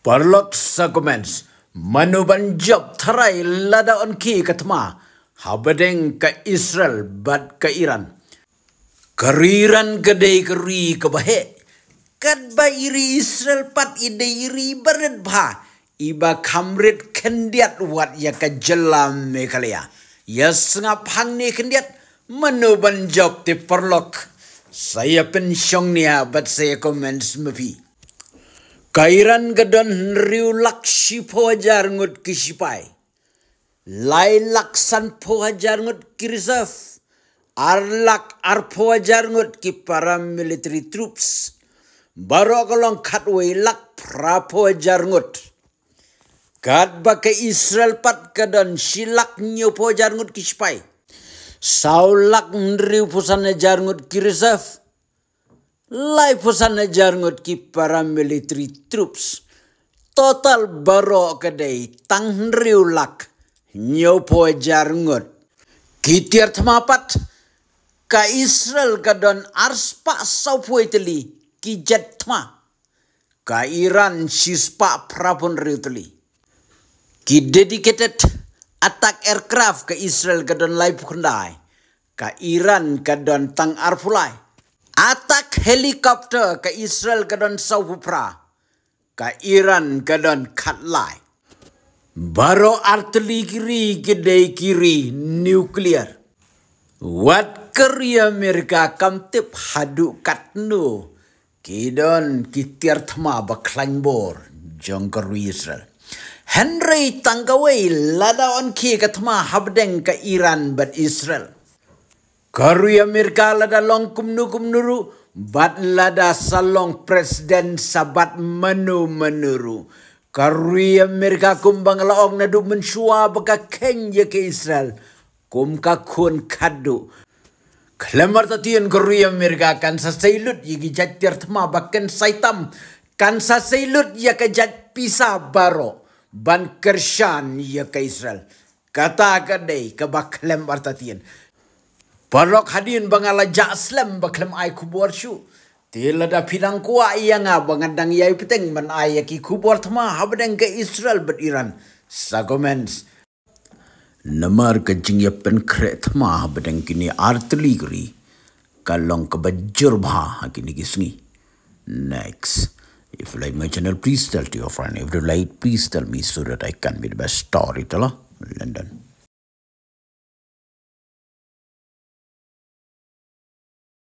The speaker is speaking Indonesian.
sa komens, manuban job tharai lada on ki katma habadeng ka Israel bat ka Iran kariran kedai keri kebahe kad ba iri Israel pat ide iri barat bha iba kamrit kendiat wat ya ka jelam mekalia ya sengap hang ni kendiat manuban job ti perlok saya pensyong niya bat saya comments mevi Kairan gedon riu laksi pohajar ngut kisipai. Lai laksan pohajar ngut kirisaf. Arlak ar pohajar ngut ki para military troops. baro kolong katwai lak pra pohajar ngut. Kat baka Israel pat kadon silak nyo pohajar ngut kisipai. Saulak nriu pusana jar ngut kirisaf. Laiposan jarngot ki para military troops. Total baro kedai tang riulak nyopo ki Kitiar temapat ka Israel ka don arspa saupu itali ki jatma. Ka Iran sispa prapun riutali. Ki dedicated attack aircraft ke Israel ke don lai pukundai. Ka Iran ke don tang arpulai Atak helikopter ke Israel ke don Saupra. Ke Iran ke don Katlai. Baro artileri gede kiri nuklir. Wat keri Amerika kamtip haduk hadu katnu. Kidon kitiar thma baklangbor bor jongkeru Israel. Henry tangkawai lada ki katma habdeng ke Iran bad Israel. Korea Amerika lada long kumnu kumnuru bat lada salong presiden sabat menu menuru. Korea Amerika kumbang laong nadu mensua baka kenya ke Israel. Kum kakun kadu. Kelemar tatian Korea Amerika kan sasailut yigi jatir tema bakken saitam. Kan sasailut ya kejat pisah baro. Ban kershan ya ke Israel. Kata kadai kebak lem artatian. Barok hadin bangala jaslam baklam ai kubor shu. Tila da pilang kuwa iya nga bangadang yai peteng man ai yaki kubor tama habadeng ke Israel bet Iran. Sagomens. Namar ke jing yapen kre kini artli gri. Kalong ke bajur bha hakini gisngi. Next. If you like my channel, please tell to your friend. If you like, please tell me so that I can be the best storyteller. London.